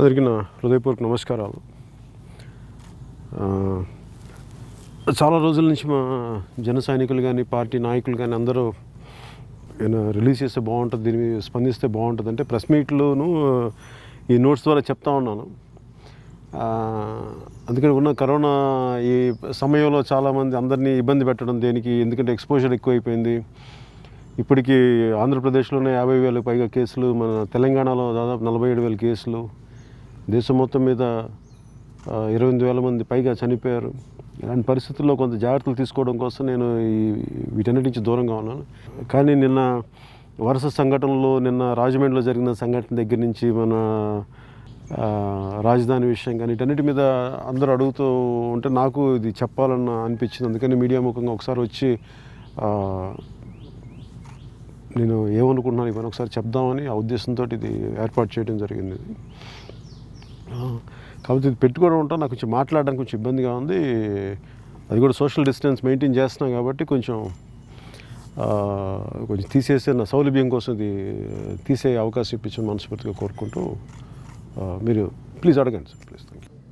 అందరికీ నా హృదయపూర్వక నమస్కారాలు చాలా రోజుల నుంచి మా జన సైనికులు కానీ పార్టీ నాయకులు కానీ అందరూ రిలీజ్ చేస్తే బాగుంటుంది దీని స్పందిస్తే బాగుంటుంది అంటే ప్రెస్ మీట్లోను ఈ నోట్స్ ద్వారా చెప్తా ఉన్నాను అందుకని ఉన్న కరోనా ఈ సమయంలో చాలామంది అందరినీ ఇబ్బంది పెట్టడం దేనికి ఎందుకంటే ఎక్స్పోజర్ ఎక్కువైపోయింది ఇప్పటికీ ఆంధ్రప్రదేశ్లోనే యాభై వేలకు పైగా కేసులు మన తెలంగాణలో దాదాపు నలభై ఏడు వేల కేసులు దేశం మొత్తం మీద ఇరవై వేల మంది పైగా చనిపోయారు ఇలాంటి పరిస్థితుల్లో కొంత జాగ్రత్తలు తీసుకోవడం కోసం నేను ఈ వీటన్నిటి నుంచి దూరంగా ఉన్నాను కానీ నిన్న వరుస సంఘటనలో నిన్న రాజమండ్రిలో జరిగిన సంఘటన దగ్గర నుంచి మన రాజధాని విషయం కానీ వీటన్నిటి మీద అందరూ అడుగుతూ ఉంటే నాకు ఇది చెప్పాలన్న అనిపించింది అందుకని మీడియా ముఖంగా ఒకసారి వచ్చి నేను ఏమనుకుంటున్నాను ఇవన్నీ ఒకసారి చెప్దామని ఆ ఉద్దేశంతో ఇది ఏర్పాటు చేయడం జరిగింది కాబట్టి ఇది పెట్టుకోవడం ఉంటా నాకు కొంచెం మాట్లాడడానికి కొంచెం ఇబ్బందిగా ఉంది అది కూడా సోషల్ డిస్టెన్స్ మెయింటైన్ చేస్తున్నాం కాబట్టి కొంచెం కొంచెం తీసేసే నా సౌలభ్యం కోసం ఇది తీసే అవకాశం ఇప్పించి మనస్ఫూర్తిగా కోరుకుంటూ మీరు ప్లీజ్ అడగండి సార్ ప్లీజ్ థ్యాంక్ యూ